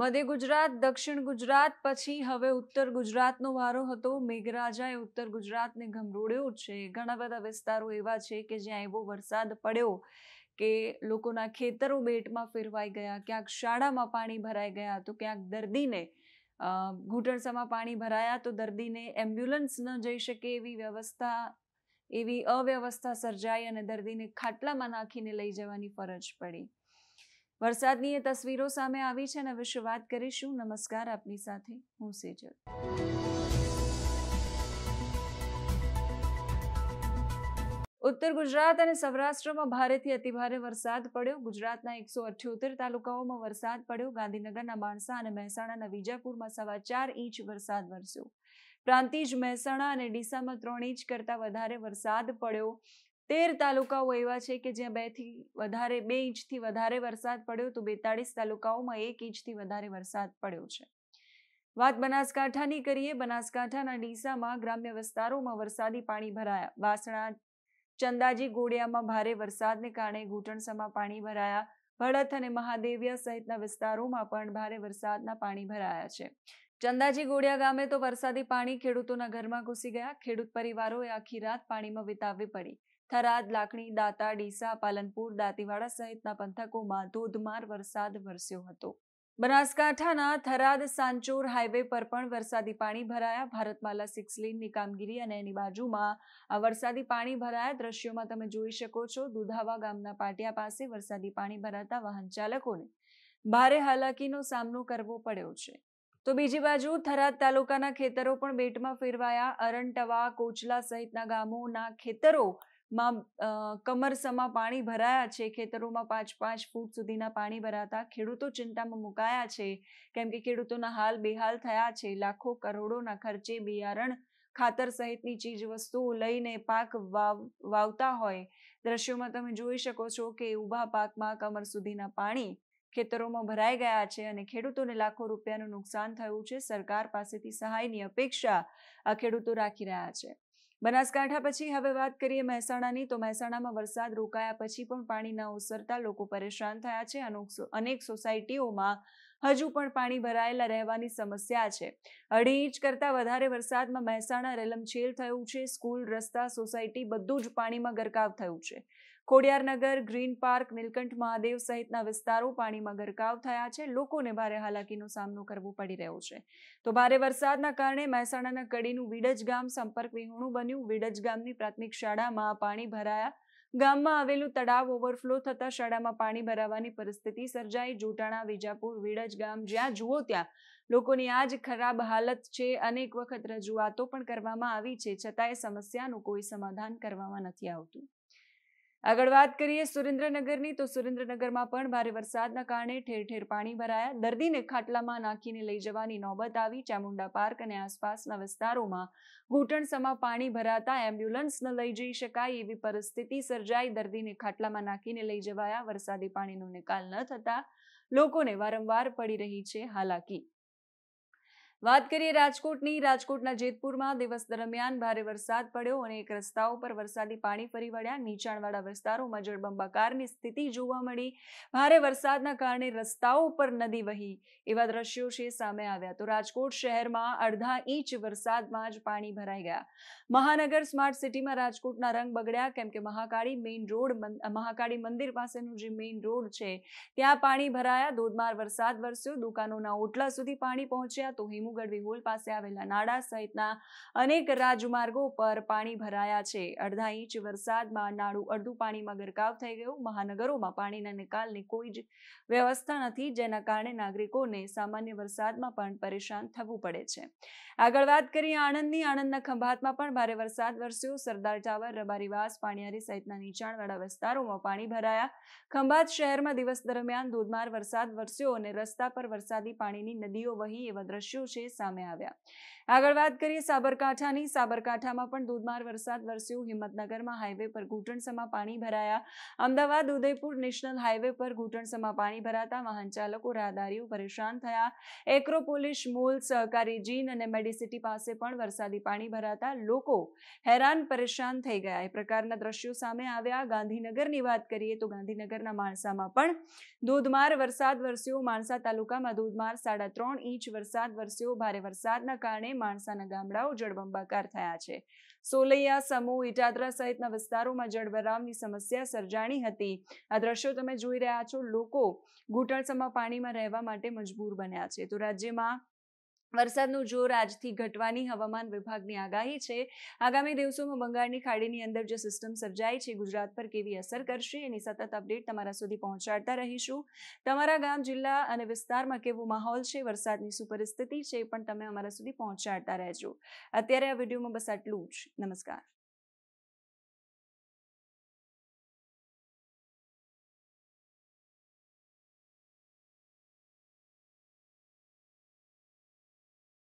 મધ્ય ગુજરાત દક્ષિણ ગુજરાત પછી હવે ઉત્તર ગુજરાતનો વારો હતો મેઘરાજાએ ઉત્તર ગુજરાતને ગમરોડ્યો છે ઘણા બધા વિસ્તારો એવા છે કે જ્યાં એવો વરસાદ પડ્યો કે લોકોના ખેતરો બેટમાં ફેરવાઈ ગયા ક્યાંક શાળામાં પાણી ભરાઈ ગયા તો ક્યાંક દર્દીને ઘૂંટણસામાં પાણી ભરાયા તો દર્દીને એમ્બ્યુલન્સ ન જઈ શકે એવી વ્યવસ્થા એવી અવ્યવસ્થા સર્જાઈ અને દર્દીને ખાટલામાં નાખીને લઈ જવાની ફરજ પડી વરસાદની એ તસવીરો સામે આવી છે અને વિશે વાત કરીશું નમસ્કાર આપની સાથે હું સેજલ ઉત્તર ગુજરાત અને સૌરાષ્ટ્રમાં ભારેથી અતિભારે વરસાદ પડ્યો ગુજરાતના એકસો અઠ્યોતેર તાલુકાઓમાં વરસાદ પડ્યો ગાંધીનગરના માણસા અને મહેસાણાના વિજાપુરમાં સવા ચાર ઇંચ વરસાદ વરસ્યો પ્રાંતિજ મહેસાણા અને ડીસામાં ત્રણ ઇંચ કરતા વધારે વરસાદ પડ્યો તેર તાલુકાઓ એવા છે કે જ્યાં બેથી વધારે બે ઇંચથી વધારે વરસાદ પડ્યો તો બેતાળીસ તાલુકાઓમાં એક ઇંચથી વધારે વરસાદ પડ્યો છે વાત બનાસકાંઠાની કરીએ બનાસકાંઠાના ડીસામાં ગ્રામ્ય વિસ્તારોમાં વરસાદી પાણી ભરાયા વાસણા ચંદાજી ગોડિયામાં ભારે વરસાદને કારણે ઘૂંટણસામાં પાણી ભરાયા ભડથ અને મહાદેવિયા સહિતના વિસ્તારોમાં પણ ભારે વરસાદના પાણી ભરાયા છે ચંદાજી ગોડિયા ગામે તો વરસાદી પાણી ખેડૂતોના ઘરમાં ઘૂસી ગયા ખેડૂત પરિવારોએ આખી રાત પાણીમાં વિતાવવી પડી થરાદ લાકડી દાતા ડીસા પાલનપુર દાંતીવાડા સહિતના પંથકોમાં ધોધમાર વરસાદ વરસ્યો હતો બનાસકાંઠાના થરાદ સાંચોર હાઈવે પર પણ વરસાદી પાણી ભરાયા ભારતમાલા સિક્સ લેનની કામગીરી અને એની બાજુમાં આ વરસાદી પાણી ભરાયા દ્રશ્યોમાં તમે જોઈ શકો છો દુધાવા ગામના પાટિયા પાસે વરસાદી પાણી ભરાતા વાહન ચાલકોને ભારે હાલાકીનો સામનો કરવો પડ્યો છે તો બીજી બાજુ થરાદ તાલુકાના ખેતરો પણ બેટમાં ફેરવાયા અરણટવા કોચલા સહિતના ગામોના ખેતરો માં કમરસમાં પાણી ભરાયા છે ખેતરોમાં પાંચ પાંચ ફૂટ સુધીના પાણી ભરાતા ખેડૂતો ચિંતામાં મુકાયા છે કેમ કે ખેડૂતોના હાલ બેહાલ થયા છે લાખો કરોડોના ખર્ચે બિયારણ ખાતર સહિતની ચીજ વસ્તુઓ લઈને પાક વાવતા હોય દ્રશ્યોમાં તમે જોઈ શકો છો કે ઊભા પાકમાં કમર સુધીના પાણી ખેતરોમાં ભરાઈ ગયા છે અને ખેડૂતોને લાખો રૂપિયાનું નુકસાન થયું છે સરકાર પાસેથી સહાયની અપેક્ષા આ ખેડૂતો રાખી રહ્યા છે બનાસકાંઠા પછી હવે વાત કરીએ મહેસાણાની તો મહેસાણામાં વરસાદ રોકાયા પછી પણ પાણી ન ઓસરતા લોકો પરેશાન થયા છે અનેક સોસાયટીઓમાં હજુ પણ પાણી ભરાયેલા રહેવાની સમસ્યા છે અઢી ઇંચ કરતાં વધારે વરસાદમાં મહેસાણા રેલમછેલ થયું છે સ્કૂલ રસ્તા સોસાયટી બધું જ પાણીમાં ગરકાવ થયું છે કોડિયારનગર ગ્રીન પાર્ક નીલકંઠ મહાદેવ સહિતના વિસ્તારો પાણીમાં ગરકાવ થયા છે લોકોને ભારે હાલાકીનો સામનો કરવો પડી રહ્યો છે તો ભારે વરસાદના કારણે મહેસાણાના કડીનું વિડજ ગામ સંપર્ક વિહોણું બન્યું વિડજ ગામની પ્રાથમિક શાળામાં પાણી ભરાયા ગામમાં આવેલું તળાવ ઓવરફ્લો થતાં શાળામાં પાણી ભરાવાની પરિસ્થિતિ સર્જાઈ જોટાણા વિજાપુર વિડજ ગામ જ્યાં જુઓ ત્યાં લોકોની આ જ ખરાબ હાલત છે અનેક વખત રજૂઆતો પણ કરવામાં આવી છે છતાંય સમસ્યાનું કોઈ સમાધાન કરવામાં નથી આવતું આગળ વાત કરીએ સુરેન્દ્રનગરની તો સુરેન્દ્રનગરમાં પણ ભારે વરસાદના કારણે ઠેર ઠેર પાણી ભરાયા દર્દીને ખાટલામાં નાખીને લઈ જવાની નોબત આવી ચામુંડા પાર્ક અને આસપાસના વિસ્તારોમાં ઘૂંટણસમાં પાણી ભરાતા એમ્બ્યુલન્સ ન લઈ જઈ શકાય એવી પરિસ્થિતિ સર્જાઈ દર્દીને ખાટલામાં નાખીને લઈ જવાયા વરસાદી પાણીનો નિકાલ ન થતા લોકોને વારંવાર પડી રહી છે હાલાકી વાત કરીએ રાજકોટની રાજકોટના જેતપુરમાં દિવસ દરમિયાન ભારે વરસાદ પડ્યો અને એક રસ્તા ઉપર વરસાદી પાણી ફરી વળ્યા નીચાણવાળા વિસ્તારોમાં જળબંબાકારની સ્થિતિ જોવા મળી ભારે વરસાદના કારણે રસ્તાઓ ઉપર નદી વહી એવા દ્રશ્યો છે સામે આવ્યા તો રાજકોટ શહેરમાં અડધા ઇંચ વરસાદમાં જ પાણી ભરાઈ ગયા મહાનગર સ્માર્ટ સિટીમાં રાજકોટના રંગ બગડ્યા કેમ કે મહાકાળી મેઇન રોડ મહાકાળી મંદિર પાસેનું જે મેઇન રોડ છે ત્યાં પાણી ભરાયા ધોધમાર વરસાદ વરસ્યો દુકાનોના ઓટલા સુધી પાણી પહોંચ્યા તો હિમુ ગઢવી હોલ પાસે આવેલા નાળા સહિતના અનેક રાજમાર્ગો પર પાણી ભરાયા છે અડધા ઇંચ વરસાદમાં નાળું અડધું પાણીમાં ગરકાવ થઈ ગયું મહાનગરોમાં પાણીના નિકાલની કોઈ જ વ્યવસ્થા નથી જેના કારણે નાગરિકોને સામાન્ય વરસાદમાં પણ પરેશાન થવું પડે છે આગળ વાત કરીએ આણંદની આણંદના ખંભાતમાં પણ ભારે વરસાદ વરસ્યો સરદાર ટાવર રબારીવાસ પાણીયારી સહિતના નીચાણવાળા વિસ્તારોમાં પાણી ભરાયા ખંભાત શહેરમાં દિવસ દરમિયાન ધોધમાર વરસાદ વરસ્યો અને રસ્તા પર વરસાદી પાણીની નદીઓ વહી એવા દ્રશ્યો છે સામે આવ્યા આગળ વાત કરીએ સાબરકાંઠાની સાબરકાંઠામાં પણ ધોધમાર વરસાદ વરસ્યો હિંમતનગરમાં હાઈવે પર ઘૂંટણસમાં પાણી ભરાયા અમદાવાદ ઉદયપુર નેશનલ હાઈવે પર ઘૂંટણસમાં પાણી ભરાતા વાહન ચાલકો રાહદારીઓ પરેશાન થયા એક્રોપોલિશ મોલ સહકારી જીન અને મેડિસિટી પાસે પણ વરસાદી પાણી ભરાતા લોકો હેરાન પરેશાન થઈ ગયા એ પ્રકારના દ્રશ્યો સામે આવ્યા ગાંધીનગરની વાત કરીએ તો ગાંધીનગરના માણસામાં પણ ધોધમાર વરસાદ વરસ્યો માણસા તાલુકામાં ધોધમાર સાડા ત્રણ ઇંચ વરસાદ વરસ્યો પ્રવાસીઓ ભારે વરસાદના કારણે માણસાના ગામડાઓ જળબંબાકાર થયા છે સોલૈયા સમૂહ ઇટાદરા સહિતના વિસ્તારોમાં જળભરાવની સમસ્યા સર્જાણી હતી આ દ્રશ્યો તમે જોઈ રહ્યા છો લોકો ઘૂંટણસમાં પાણીમાં રહેવા માટે મજબૂર બન્યા છે તો રાજ્યમાં વરસાદનું જોર આજથી ઘટવાની હવામાન વિભાગની આગાહી છે આગામી દિવસોમાં બંગાળની ખાડીની અંદર જે સિસ્ટમ સર્જાઈ છે ગુજરાત પર કેવી અસર કરશે એની સતત અપડેટ તમારા સુધી પહોંચાડતા રહીશું તમારા ગામ જિલ્લા અને વિસ્તારમાં કેવો માહોલ છે વરસાદની શું પરિસ્થિતિ છે પણ તમે અમારા સુધી પહોંચાડતા રહેજો અત્યારે આ વિડીયોમાં બસ આટલું જ નમસ્કાર